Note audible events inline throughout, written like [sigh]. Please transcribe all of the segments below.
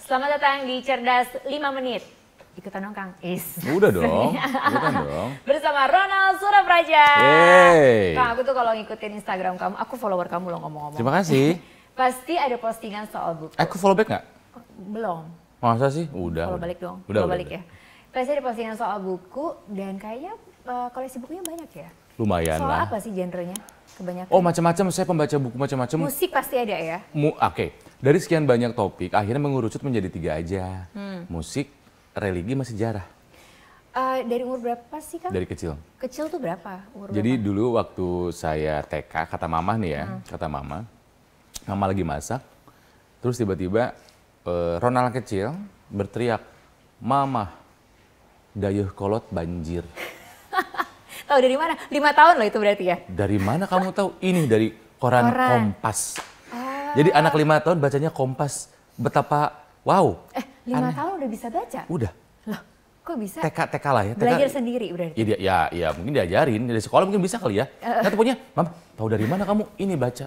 Selamat datang di Cerdas 5 Menit. Ikutan dong Kang Is. Udah dong, [laughs] ikutan dong. Bersama Ronald Surapraja. Hey. Kang, aku tuh kalau ngikutin Instagram kamu, aku follower kamu loh ngomong-ngomong. Terima kasih. [laughs] Pasti ada postingan soal buku. Aku follow back nggak? Belum. Masa sih? Udah. Follow balik dong. Udah, follow balik ya. Pasti ada postingan soal buku dan kayaknya uh, koleksi bukunya banyak ya? Lumayan soal lah. Soal apa sih genrenya? Kebanyakan. Oh macam-macam, saya pembaca buku macam-macam. Musik pasti ada ya? Mu Oke. Okay dari sekian banyak topik akhirnya mengurucut menjadi tiga aja hmm. musik religi masih sejarah uh, eh, dari umur berapa sih kak dari kecil kecil tuh berapa umur jadi berapa? dulu waktu saya TK kata mama nih ya hmm. kata mama mama lagi masak terus tiba-tiba uh, Ronald kecil berteriak mama dayuh kolot banjir [laughs] tahu dari mana lima tahun loh itu berarti ya dari mana kamu tahu ini dari koran, koran. Kompas jadi anak lima tahun bacanya Kompas. Betapa wow. Eh, lima tahun udah bisa baca? Udah. Loh, kok bisa? TK TK lah ya. TK, Belajar sendiri berarti. Iya, ya, ya mungkin diajarin dari sekolah mungkin bisa kali ya. Uh. Nah, "Mam, tahu dari mana kamu ini baca?"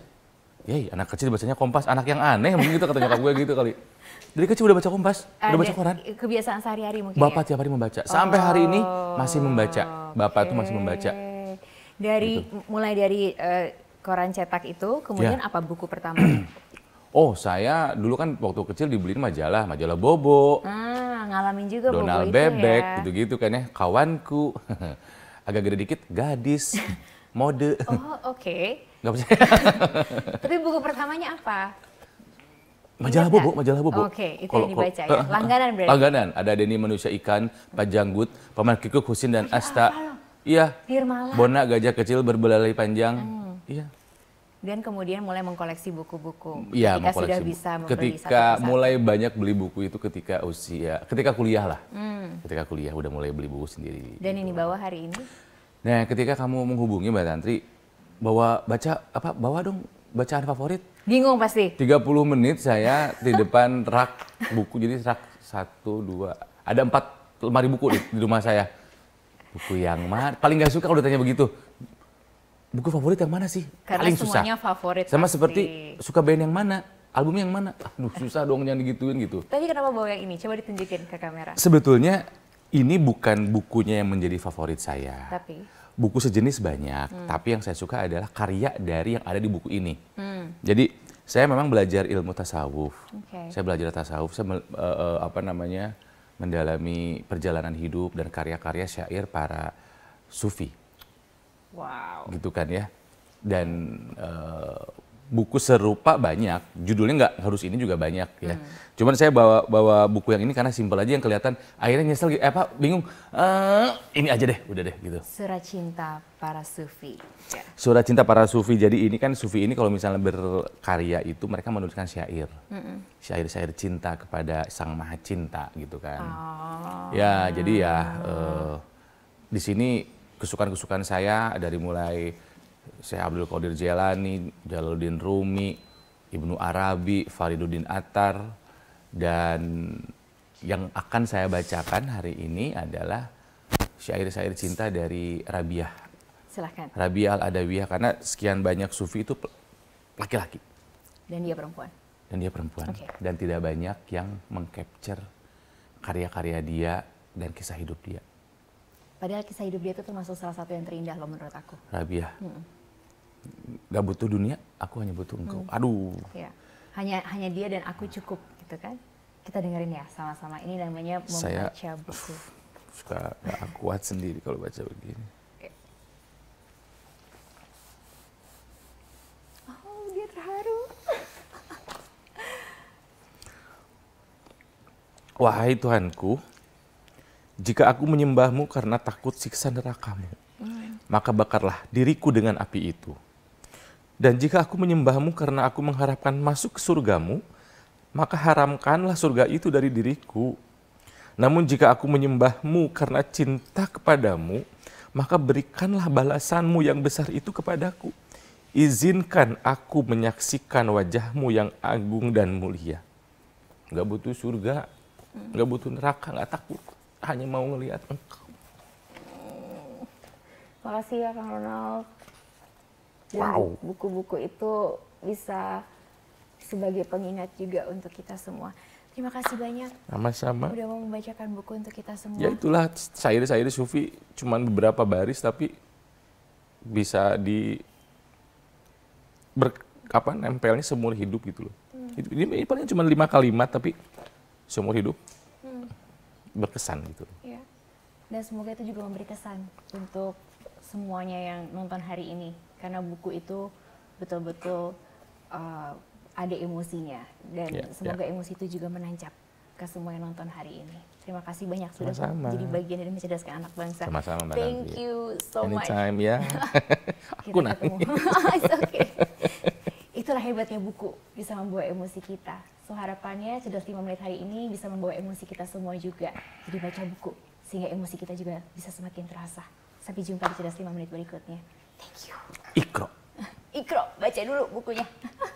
ya anak kecil bacanya Kompas, anak yang aneh mungkin gitu kata nyokap gue gitu kali. Dari kecil udah baca Kompas, uh, udah baca koran. Kebiasaan sehari-hari mungkin. Ya? Bapak ya? tiap hari membaca. Sampai oh, hari ini masih membaca. Bapak okay. masih oh, membaca. Dari gitu. mulai dari eh, koran cetak itu, kemudian ya. apa buku pertama? [clears throat] Oh, saya dulu kan waktu kecil dibeliin majalah, majalah Bobo. Ah, ngalamin juga Donald Bobo Bebek, ya. gitu-gitu kan ya. Kawanku. [laughs] Agak gede dikit, gadis. [laughs] Mode. Oh, oke. Okay. Gak percaya. [laughs] Tapi buku pertamanya apa? Majalah Bobo, majalah Bobo. Oke, okay, itu kalo, yang dibaca kalo, ya. Langganan berarti. Langganan. Ada Denny Manusia Ikan, Pajanggut, Paman Kikuk Husin dan iya, Asta. Iya. Firmala. Bona gajah kecil berbelalai panjang. Hmm Iya. Dan kemudian mulai mengkoleksi buku-buku. Iya, -buku mengkoleksi sudah bisa bisa Ketika satu -satu. mulai banyak beli buku itu ketika usia, ketika kuliah lah. Hmm. Ketika kuliah udah mulai beli buku sendiri. Dan gitu. ini bawa hari ini? Nah, ketika kamu menghubungi Mbak Tantri, bawa baca apa? Bawa dong bacaan favorit. Bingung pasti. 30 menit saya di depan rak buku. Jadi rak satu dua ada empat lemari buku di, di rumah saya. Buku yang mana? Paling gak suka kalau ditanya begitu buku favorit yang mana sih? Karena Paling susah. favorit. Sama pasti. seperti suka band yang mana? album yang mana? Aduh susah dong yang digituin gitu. Tapi kenapa bawa yang ini? Coba ditunjukin ke kamera. Sebetulnya ini bukan bukunya yang menjadi favorit saya. Tapi? Buku sejenis banyak, hmm. tapi yang saya suka adalah karya dari yang ada di buku ini. Hmm. Jadi saya memang belajar ilmu tasawuf. Okay. Saya belajar tasawuf, saya uh, uh, apa namanya mendalami perjalanan hidup dan karya-karya syair para sufi. Wow. Gitu kan ya. Dan uh, buku serupa banyak, judulnya nggak harus ini juga banyak ya. Hmm. Cuman saya bawa bawa buku yang ini karena simpel aja yang kelihatan. Akhirnya nyesel, eh, apa bingung, Uh, ini aja deh, udah deh gitu. Surat cinta para sufi. Yeah. Surat cinta para sufi. Jadi ini kan sufi ini kalau misalnya berkarya itu mereka menuliskan syair, syair-syair cinta kepada sang maha cinta gitu kan. Oh. Ya jadi ya uh, di sini kesukaan-kesukaan saya dari mulai saya Abdul Qadir Jelani, Jalaluddin Rumi, Ibnu Arabi, Fariduddin Attar, dan yang akan saya bacakan hari ini adalah syair-syair cinta dari Rabiah. Silahkan. Rabiah al-Adawiyah, karena sekian banyak sufi itu laki-laki. Dan dia perempuan. Dan dia perempuan. Okay. Dan tidak banyak yang mengcapture karya-karya dia dan kisah hidup dia. Padahal kisah hidup dia itu termasuk salah satu yang terindah loh menurut aku. Rabiah. Hmm. Gak butuh dunia, aku hanya butuh engkau. Hmm. Aduh. Ya. Hanya hanya dia dan aku cukup gitu kan. Kita dengerin ya sama-sama. Ini namanya membaca Saya, buku. Suka gak kuat sendiri kalau baca begini. Iya. Oh, dia terharu. Wahai Tuhanku, jika aku menyembahmu karena takut siksa nerakamu, hmm. maka bakarlah diriku dengan api itu. Dan jika aku menyembahmu karena aku mengharapkan masuk ke surgamu, maka haramkanlah surga itu dari diriku. Namun jika aku menyembahmu karena cinta kepadamu, maka berikanlah balasanmu yang besar itu kepadaku. Izinkan aku menyaksikan wajahmu yang agung dan mulia. Gak butuh surga, gak butuh neraka, gak takut hanya mau ngelihat engkau. Makasih ya Kang Ronald. wow. Buku-buku itu bisa sebagai pengingat juga untuk kita semua. Terima kasih banyak. Sama-sama. Udah mau membacakan buku untuk kita semua. Ya itulah syair-syair Sufi cuman beberapa baris tapi bisa di ber, apa nempelnya semur hidup gitu loh. Hmm. Ini, ini paling cuma lima kalimat tapi semur hidup berkesan gitu. Ya. Dan semoga itu juga memberi kesan untuk semuanya yang nonton hari ini karena buku itu betul-betul uh, ada emosinya dan ya, semoga ya. emosi itu juga menancap ke semua yang nonton hari ini. Terima kasih banyak sudah sama jadi bagian dari mencerdaskan anak bangsa. Sama-sama, Thank you so Anytime, much. Anytime ya. [laughs] Aku nanti. [laughs] It's okay hebatnya buku bisa membawa emosi kita. So harapannya cerdas 5 menit hari ini bisa membawa emosi kita semua juga. Jadi baca buku sehingga emosi kita juga bisa semakin terasa. Sampai jumpa di cerdas 5 menit berikutnya. Thank you. Ikro. [laughs] Ikro, baca dulu bukunya. [laughs]